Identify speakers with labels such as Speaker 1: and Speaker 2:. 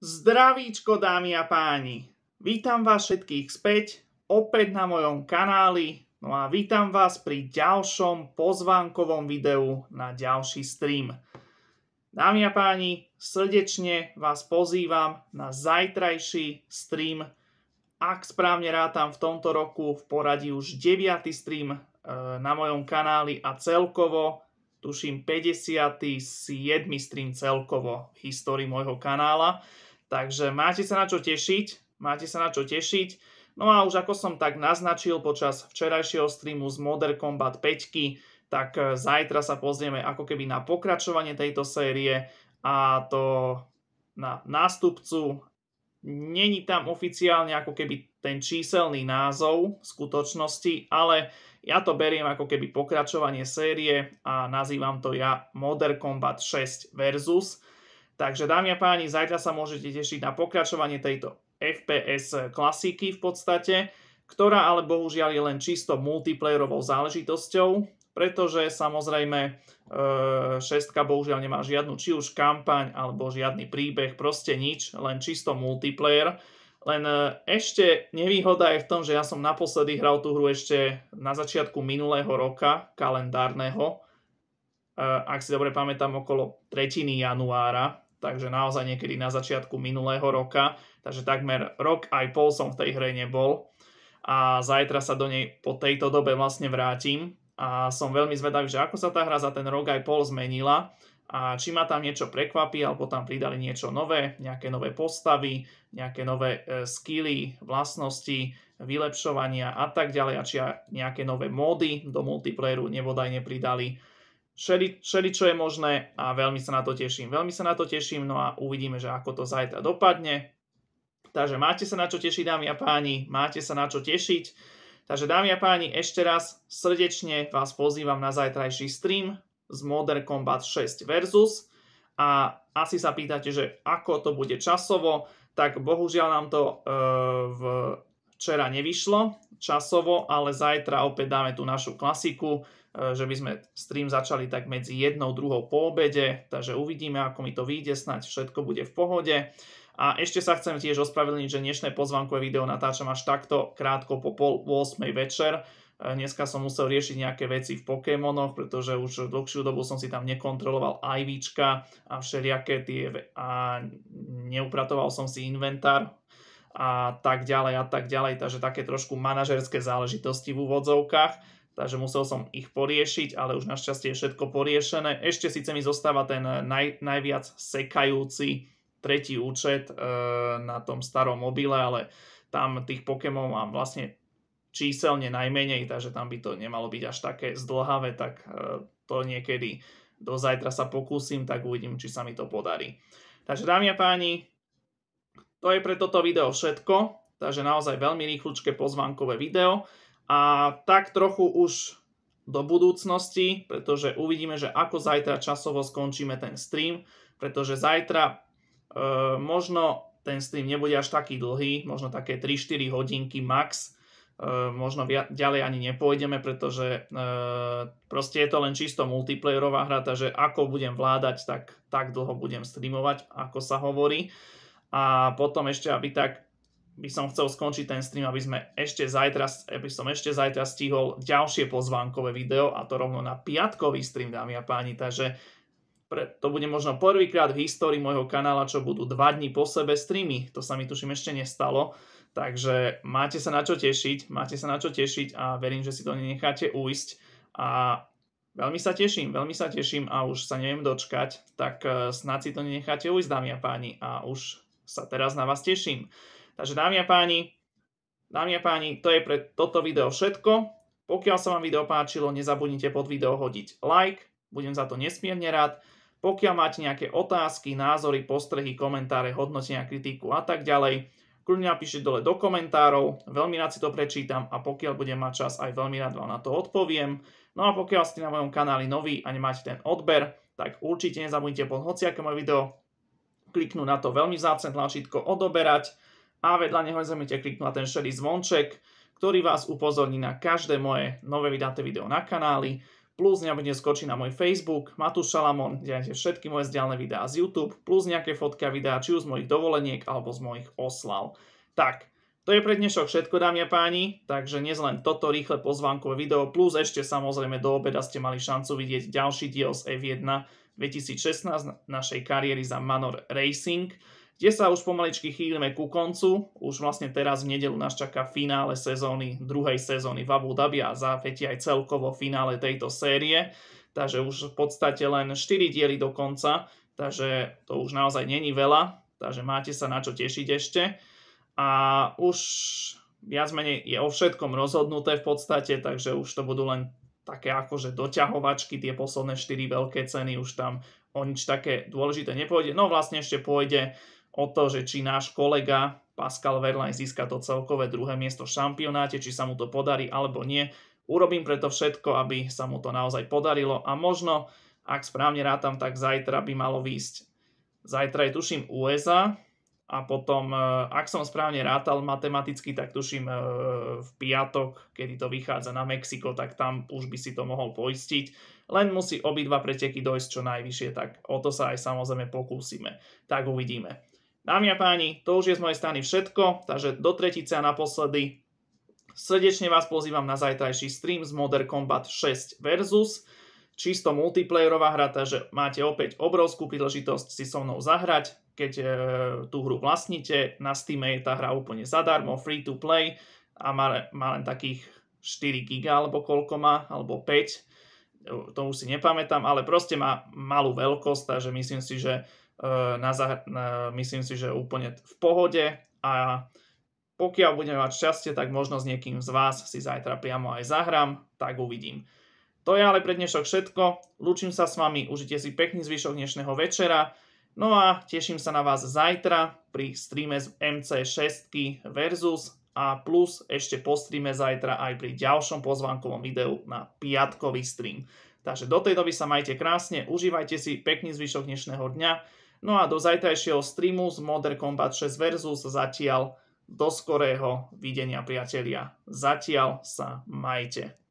Speaker 1: Zdravíčko dámy a páni, vítam vás všetkých späť, opäť na mojom kanáli, no a vítam vás pri ďalšom pozvánkovom videu na ďalší stream. Dámy a páni, srdečne vás pozývam na zajtrajší stream, ak správne rátam v tomto roku v poradí už 9. stream e, na mojom kanáli a celkovo tuším 57. stream celkovo v histórii môjho kanála. Takže máte sa na čo tešiť, máte sa na čo tešiť. No a už ako som tak naznačil počas včerajšieho streamu z Modern Combat 5, tak eh, zajtra sa pozrieme ako keby na pokračovanie tejto série a to na nástupcu. Není tam oficiálne ako keby ten číselný názov v skutočnosti, ale ja to beriem ako keby pokračovanie série a nazývam to ja Modern Combat 6 versus. Takže dámy a páni, zajtra sa môžete tešiť na pokračovanie tejto FPS klasiky v podstate, ktorá ale bohužiaľ je len čisto multiplayerovou záležitosťou, pretože samozrejme e, šestka bohužiaľ nemá žiadnu či už kampaň alebo žiadny príbeh, proste nič, len čisto multiplayer. Len e, ešte nevýhoda je v tom, že ja som naposledy hral tú hru ešte na začiatku minulého roka, kalendárneho. E, ak si dobre pamätám, okolo 3. januára takže naozaj niekedy na začiatku minulého roka, takže takmer rok aj pol som v tej hre nebol a zajtra sa do nej po tejto dobe vlastne vrátim a som veľmi zvedavý, že ako sa tá hra za ten rok aj pol zmenila a či ma tam niečo prekvapí alebo tam pridali niečo nové, nejaké nové postavy, nejaké nové e, skily, vlastnosti, vylepšovania a tak ďalej a či nejaké nové módy do multiplayeru nebodaj pridali. Všeli, všeli, čo je možné a veľmi sa na to teším. Veľmi sa na to teším, no a uvidíme, že ako to zajtra dopadne. Takže máte sa na čo tešiť, dámy a páni, máte sa na čo tešiť. Takže dámy a páni, ešte raz srdečne vás pozývam na zajtrajší stream z Modern Combat 6 versus a asi sa pýtate, že ako to bude časovo, tak bohužiaľ nám to e, v včera nevyšlo časovo, ale zajtra opäť dáme tú našu klasiku, e, že by sme stream začali tak medzi jednou, druhou po obede, takže uvidíme, ako mi to vyjde, snať všetko bude v pohode. A ešte sa chcem tiež ospravedlniť, že dnešné pozvankové video natáčam až takto krátko po pol 8 večer. E, dneska som musel riešiť nejaké veci v Pokémonoch, pretože už dlhšiu dobu som si tam nekontroloval IVčka a všelijaké tie... a neupratoval som si inventár a tak ďalej a tak ďalej, takže také trošku manažerské záležitosti v úvodzovkách takže musel som ich poriešiť, ale už našťastie je všetko poriešené. Ešte síce mi zostáva ten naj, najviac sekajúci tretí účet e, na tom starom mobile, ale tam tých Pokémon mám vlastne číselne najmenej, takže tam by to nemalo byť až také zdlhavé, tak e, to niekedy do zajtra sa pokúsim, tak uvidím, či sa mi to podarí. Takže dámy a páni, to je pre toto video všetko, takže naozaj veľmi rýchlučké pozvánkové video a tak trochu už do budúcnosti, pretože uvidíme, že ako zajtra časovo skončíme ten stream, pretože zajtra e, možno ten stream nebude až taký dlhý, možno také 3-4 hodinky max, e, možno via, ďalej ani nepôjdeme, pretože e, proste je to len čisto multiplayerová hra, takže ako budem vládať, tak, tak dlho budem streamovať, ako sa hovorí. A potom ešte, aby tak by som chcel skončiť ten stream, aby, sme ešte zajtra, aby som ešte zajtra stihol ďalšie pozvánkové video a to rovno na piatkový stream, dámy a páni. Takže pre, to bude možno prvýkrát v histórii môjho kanála, čo budú dva dní po sebe streamy. To sa mi tuším ešte nestalo. Takže máte sa na čo tešiť, máte sa na čo tešiť a verím, že si to nenecháte uísť. A veľmi sa teším, veľmi sa teším a už sa neviem dočkať, tak eh, snad si to nenecháte ujsť, dámy a páni. A už sa teraz na vás teším. Takže dámy a páni, dámy a páni, to je pre toto video všetko. Pokiaľ sa vám video páčilo, nezabudnite pod video hodiť like, budem za to nesmierne rád. Pokiaľ máte nejaké otázky, názory, postrehy, komentáre, hodnotenia, kritiku a tak ďalej, kľudne napíšte dole do komentárov, veľmi rád si to prečítam a pokiaľ budem mať čas, aj veľmi rád vám na to odpoviem. No a pokiaľ ste na mojom kanáli noví a nemáte ten odber, tak určite nezabudnite pod hociaké moje video kliknú na to veľmi zácne tlačítko odoberať a vedľa neho zrejmite kliknúť na ten šedý zvonček, ktorý vás upozorní na každé moje nové vydaté video na kanáli, plus nebude skočiť na môj Facebook, Matúš Šalamón, kde všetky moje zdialné videá z YouTube, plus nejaké fotka videá, či už z mojich dovoleniek, alebo z mojich oslav. Tak, to je pre dnešok všetko, dámy a páni, takže nie len toto rýchle pozvánkové video, plus ešte samozrejme do obeda ste mali šancu vidieť ďalší diel z F1 e 2016 našej kariéry za Manor Racing, kde sa už pomaličky chýlime ku koncu. Už vlastne teraz v nedelu nás čaká finále sezóny, druhej sezóny v Abu Dhabi a zápäti aj celkovo finále tejto série. Takže už v podstate len 4 diely do konca, takže to už naozaj není veľa, takže máte sa na čo tešiť ešte. A už viac menej je o všetkom rozhodnuté v podstate, takže už to budú len také akože doťahovačky, tie posledné 4 veľké ceny už tam o nič také dôležité nepôjde. No vlastne ešte pôjde o to, že či náš kolega Pascal Verlaine získa to celkové druhé miesto v šampionáte, či sa mu to podarí alebo nie. Urobím preto všetko, aby sa mu to naozaj podarilo a možno, ak správne rátam, tak zajtra by malo výjsť. Zajtra je tuším USA, a potom, e, ak som správne rátal matematicky, tak tuším e, v piatok, kedy to vychádza na Mexiko, tak tam už by si to mohol poistiť. Len musí obidva preteky dojsť čo najvyššie, tak o to sa aj samozrejme pokúsime. Tak uvidíme. Dámy a páni, to už je z mojej strany všetko, takže do tretice a naposledy. Srdečne vás pozývam na zajtrajší stream z Modern Combat 6 versus čisto multiplayerová hra, takže máte opäť obrovskú príležitosť si so mnou zahrať, keď e, tú hru vlastníte. Na Steam je tá hra úplne zadarmo, free to play a má, má len takých 4 giga alebo koľko má, alebo 5, e, to už si nepamätám, ale proste má malú veľkosť, takže myslím si, že e, na zah- na, myslím si, že úplne v pohode a pokiaľ budeme mať šťastie, tak možno s niekým z vás si zajtra priamo aj zahrám, tak uvidím. To je ale pre dnešok všetko. Lúčim sa s vami, užite si pekný zvyšok dnešného večera. No a teším sa na vás zajtra pri streame z MC6 versus a plus ešte po streame zajtra aj pri ďalšom pozvánkovom videu na piatkový stream. Takže do tej doby sa majte krásne, užívajte si pekný zvyšok dnešného dňa. No a do zajtrajšieho streamu z Modern Combat 6 versus zatiaľ do skorého videnia priatelia. Zatiaľ sa majte.